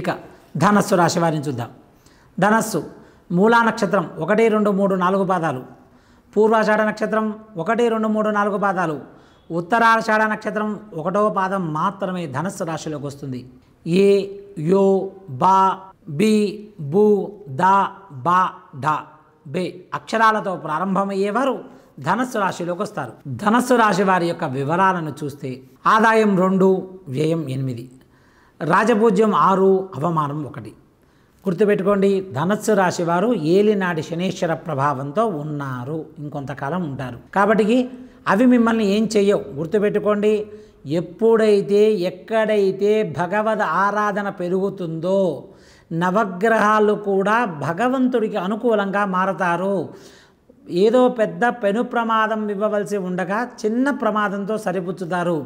ఇక ధనస్సు రాశి వారిని చూద్దాం ధనస్సు మూలా నక్షత్రం ఒకటి రెండు మూడు నాలుగు పాదాలు పూర్వాషాఢ నక్షత్రం ఒకటి రెండు మూడు నాలుగు పాదాలు ఉత్తరాషాఢ నక్షత్రం ఒకటవ పాదం మాత్రమే ధనస్సు రాశిలోకి వస్తుంది ఏ యో బా బి బు ద బా డా బే అక్షరాలతో ప్రారంభమయ్యేవారు ధనస్సు రాశిలోకి వస్తారు ధనస్సు రాశి వారి యొక్క వివరాలను చూస్తే ఆదాయం రెండు వ్యయం ఎనిమిది రాజభోజ్యం ఆరు అవమానం ఒకటి గుర్తుపెట్టుకోండి ధనస్సు రాశి వారు ఏలినాటి శనీశ్వర ప్రభావంతో ఉన్నారు ఇంకొంతకాలం ఉంటారు కాబట్టి అవి మిమ్మల్ని ఏం చెయ్యవు గుర్తుపెట్టుకోండి ఎప్పుడైతే ఎక్కడైతే భగవద్ ఆరాధన పెరుగుతుందో నవగ్రహాలు కూడా భగవంతుడికి అనుకూలంగా మారతారు ఏదో పెద్ద పెను ప్రమాదం ఇవ్వవలసి ఉండగా చిన్న ప్రమాదంతో సరిపుచ్చుతారు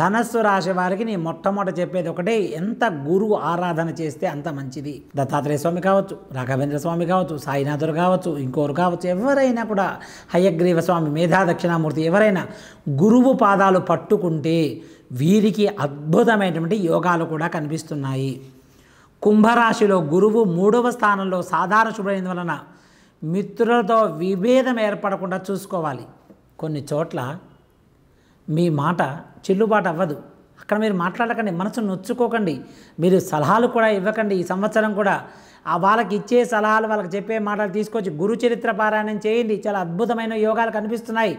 ధనస్సు రాశి వారికి నీ మొట్టమొదట చెప్పేది ఒకటే ఎంత గురువు ఆరాధన చేస్తే అంత మంచిది దత్తాత్రేయ స్వామి కావచ్చు రాఘవేంద్ర స్వామి కావచ్చు సాయినాథుడు కావచ్చు ఇంకోరు కావచ్చు ఎవరైనా కూడా హయగ్రీవ స్వామి మేధా దక్షిణామూర్తి ఎవరైనా గురువు పాదాలు పట్టుకుంటే వీరికి అద్భుతమైనటువంటి యోగాలు కూడా కనిపిస్తున్నాయి కుంభరాశిలో గురువు మూడవ స్థానంలో సాధారణ శుభ్రైన వలన మిత్రులతో విభేదం ఏర్పడకుండా చూసుకోవాలి కొన్ని చోట్ల మీ మాట చెల్లుబాటు అవ్వదు అక్కడ మీరు మాట్లాడకండి మనసు నొచ్చుకోకండి మీరు సలహాలు కూడా ఇవ్వకండి ఈ సంవత్సరం కూడా ఆ వాళ్ళకి ఇచ్చే సలహాలు వాళ్ళకి చెప్పే మాటలు తీసుకొచ్చి గురు చరిత్ర పారాయణం చేయండి చాలా అద్భుతమైన యోగాలు కనిపిస్తున్నాయి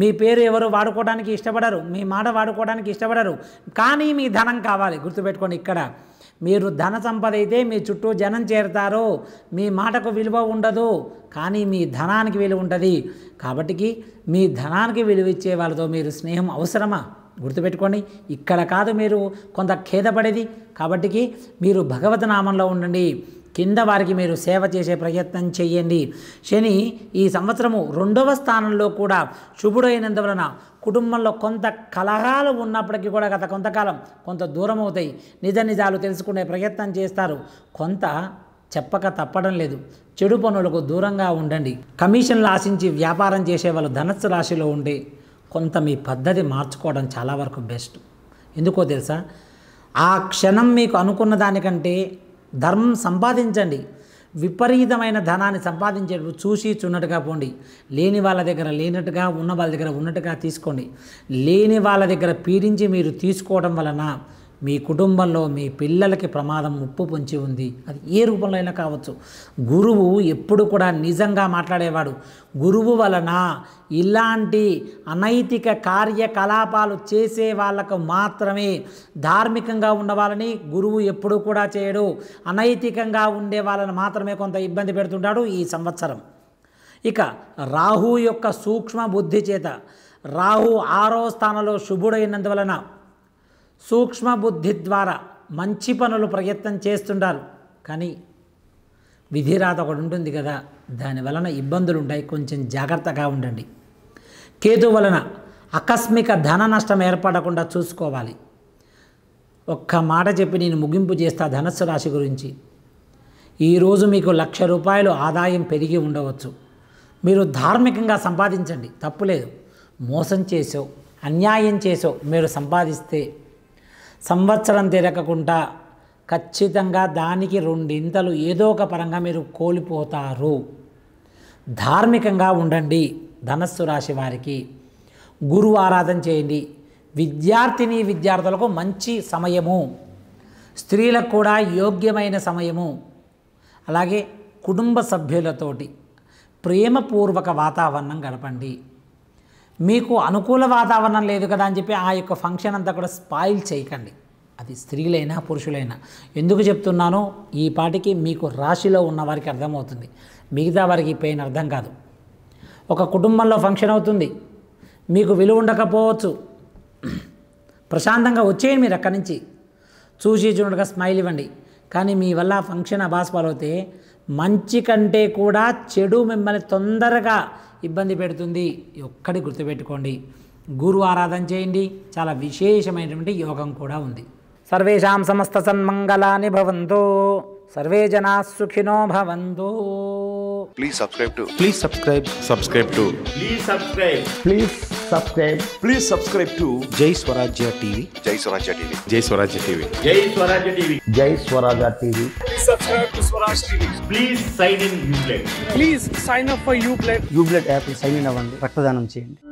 మీ పేరు ఎవరు వాడుకోవడానికి ఇష్టపడరు మీ మాట వాడుకోవడానికి ఇష్టపడరు కానీ మీ ధనం కావాలి గుర్తుపెట్టుకోండి ఇక్కడ మీరు ధన సంపద అయితే మీ చుట్టూ జనం చేరుతారు మీ మాటకు విలువ ఉండదు కానీ మీ ధనానికి విలువ ఉంటుంది కాబట్టికి మీ ధనానికి విలువ ఇచ్చే వాళ్ళతో మీరు స్నేహం అవసరమా గుర్తుపెట్టుకోండి ఇక్కడ కాదు మీరు కొంత ఖేదపడేది కాబట్టికి మీరు భగవత్ నామంలో ఉండండి కింద వారికి మీరు సేవ చేసే ప్రయత్నం చేయండి శని ఈ సంవత్సరము రెండవ స్థానంలో కూడా శుభుడైనందువలన కుటుంబంలో కొంత కలహాలు ఉన్నప్పటికీ కూడా గత కొంతకాలం కొంత దూరం అవుతాయి నిజ నిజాలు తెలుసుకునే ప్రయత్నం చేస్తారు కొంత చెప్పక తప్పడం లేదు చెడు పనులకు దూరంగా ఉండండి కమిషన్లు ఆశించి వ్యాపారం చేసే వాళ్ళు ధనస్సు రాశిలో ఉండే కొంత మీ పద్ధతి మార్చుకోవడం చాలా వరకు బెస్ట్ ఎందుకో తెలుసా ఆ క్షణం మీకు అనుకున్న దానికంటే ధర్మం సంపాదించండి విపరీతమైన ధనాన్ని సంపాదించేటప్పుడు చూసి చున్నట్టుగా పోండి లేని వాళ్ళ దగ్గర లేనట్టుగా ఉన్న వాళ్ళ దగ్గర ఉన్నట్టుగా తీసుకోండి లేని వాళ్ళ దగ్గర పీడించి మీరు తీసుకోవడం వలన మీ కుటుంబంలో మీ పిల్లలకి ప్రమాదం ముప్పు పొంచి ఉంది అది ఏ రూపంలో అయినా కావచ్చు గురువు ఎప్పుడు కూడా నిజంగా మాట్లాడేవాడు గురువు వలన ఇలాంటి అనైతిక కార్యకలాపాలు చేసే వాళ్ళకు మాత్రమే ధార్మికంగా ఉండవాలని గురువు ఎప్పుడు కూడా చేయడు అనైతికంగా ఉండే వాళ్ళని మాత్రమే కొంత ఇబ్బంది పెడుతుంటాడు ఈ సంవత్సరం ఇక రాహు యొక్క సూక్ష్మ బుద్ధి చేత రాహు ఆరో స్థానంలో శుభుడైనందువలన సూక్ష్మ బుద్ధి ద్వారా మంచి పనులు ప్రయత్నం చేస్తుండాలి కానీ విధిరాత ఒకటి ఉంటుంది కదా దాని వలన ఇబ్బందులు ఉంటాయి కొంచెం జాగ్రత్తగా ఉండండి కేతు వలన ఆకస్మిక ధన నష్టం ఏర్పడకుండా చూసుకోవాలి ఒక్క మాట చెప్పి నేను ముగింపు చేస్తా ధనస్సు రాశి గురించి ఈరోజు మీకు లక్ష రూపాయలు ఆదాయం పెరిగి ఉండవచ్చు మీరు ధార్మికంగా సంపాదించండి తప్పులేదు మోసం చేసో అన్యాయం చేసో మీరు సంపాదిస్తే సంవత్సరం తిరగకుండా ఖచ్చితంగా దానికి రెండింతలు ఏదో ఒక పరంగా మీరు కోల్పోతారు ధార్మికంగా ఉండండి ధనస్సు రాశి వారికి గురువు ఆరాధన చేయండి విద్యార్థిని విద్యార్థులకు మంచి సమయము స్త్రీలకు కూడా యోగ్యమైన సమయము అలాగే కుటుంబ సభ్యులతోటి ప్రేమపూర్వక వాతావరణం గడపండి మీకు అనుకూల వాతావరణం లేదు కదా అని చెప్పి ఆ యొక్క ఫంక్షన్ అంతా కూడా స్పాయిల్ చేయకండి అది స్త్రీలైనా పురుషులైనా ఎందుకు చెప్తున్నానో ఈ పాటికి మీకు రాశిలో ఉన్న వారికి అర్థమవుతుంది మిగతా వారికి పెయిన్ అర్థం కాదు ఒక కుటుంబంలో ఫంక్షన్ అవుతుంది మీకు విలువ ఉండకపోవచ్చు ప్రశాంతంగా వచ్చేయండి మీరు అక్కడి నుంచి చూసి చూడగా స్మైల్ ఇవ్వండి కానీ మీ వల్ల ఫంక్షన్ అవుతే మంచి కంటే కూడా చెడు మిమ్మల్ని తొందరగా ఇబ్బంది పెడుతుంది ఒక్కటి గుర్తుపెట్టుకోండి గురు ఆరాధన చేయండి చాలా విశేషమైనటువంటి యోగం కూడా ఉంది సర్వేషాం సమస్త సన్మంగళాని భవంతు సర్వే జనా సుఖినో భవంతు please subscribe to please subscribe subscribe to please subscribe please subscribe please subscribe to జై స్వరాజ్య టీవీ జై స్వరాజ్య టీవీ జై స్వరాజ్య టీవీ జై స్వరాజ్య టీవీ జై Swarajya TV subscribe to Swaraj TV please sign in Yublet please sign up for Yublet Yublet app sign in అవ్వండి రక్తదానం చేయండి